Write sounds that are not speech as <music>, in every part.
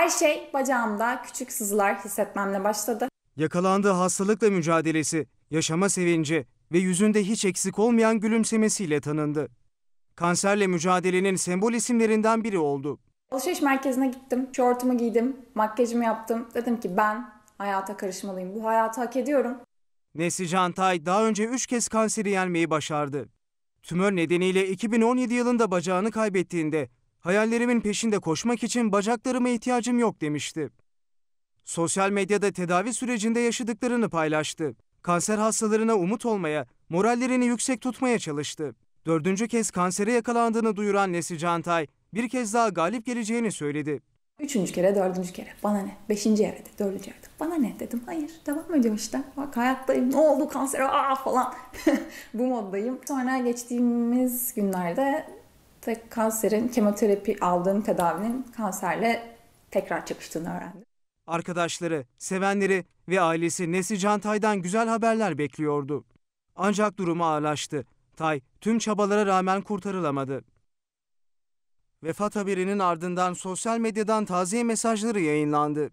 Her şey bacağımda küçük sızılar hissetmemle başladı. Yakalandığı hastalıkla mücadelesi, yaşama sevinci ve yüzünde hiç eksik olmayan gülümsemesiyle tanındı. Kanserle mücadelenin sembol isimlerinden biri oldu. Alışveriş merkezine gittim, şortumu giydim, makyajımı yaptım. Dedim ki ben hayata karışmalıyım, bu hayatı hak ediyorum. Nesli Cantay daha önce 3 kez kanseri yenmeyi başardı. Tümör nedeniyle 2017 yılında bacağını kaybettiğinde hayallerimin peşinde koşmak için bacaklarıma ihtiyacım yok demişti. Sosyal medyada tedavi sürecinde yaşadıklarını paylaştı. Kanser hastalarına umut olmaya, morallerini yüksek tutmaya çalıştı. Dördüncü kez kansere yakalandığını duyuran Nesi Cantay, bir kez daha galip geleceğini söyledi. Üçüncü kere, dördüncü kere. Bana ne? Beşinci yere de, dördüncü yere de. Bana ne dedim. Hayır, devam ediyorum işte. Bak hayattayım, ne oldu kanser, aa falan. <laughs> Bu moddayım. Sonra geçtiğimiz günlerde kanserin kemoterapi aldığım tedavinin kanserle tekrar çıkıştığını öğrendim. Arkadaşları, sevenleri ve ailesi Nesi Cantay'dan güzel haberler bekliyordu. Ancak durumu ağırlaştı. Tay tüm çabalara rağmen kurtarılamadı. Vefat haberinin ardından sosyal medyadan taziye mesajları yayınlandı.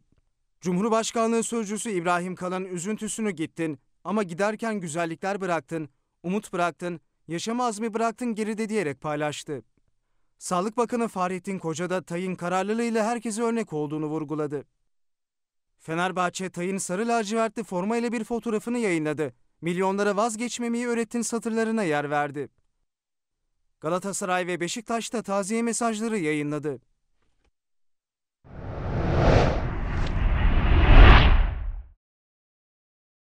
Cumhurbaşkanlığı Sözcüsü İbrahim Kalın üzüntüsünü gittin ama giderken güzellikler bıraktın, umut bıraktın, yaşama azmi bıraktın geride diyerek paylaştı. Sağlık Bakanı Fahrettin Koca da Tay'ın kararlılığıyla herkese örnek olduğunu vurguladı. Fenerbahçe Tay'ın sarı lacivertli ile bir fotoğrafını yayınladı. Milyonlara vazgeçmemeyi öğretin satırlarına yer verdi. Galatasaray ve Beşiktaş da taziye mesajları yayınladı.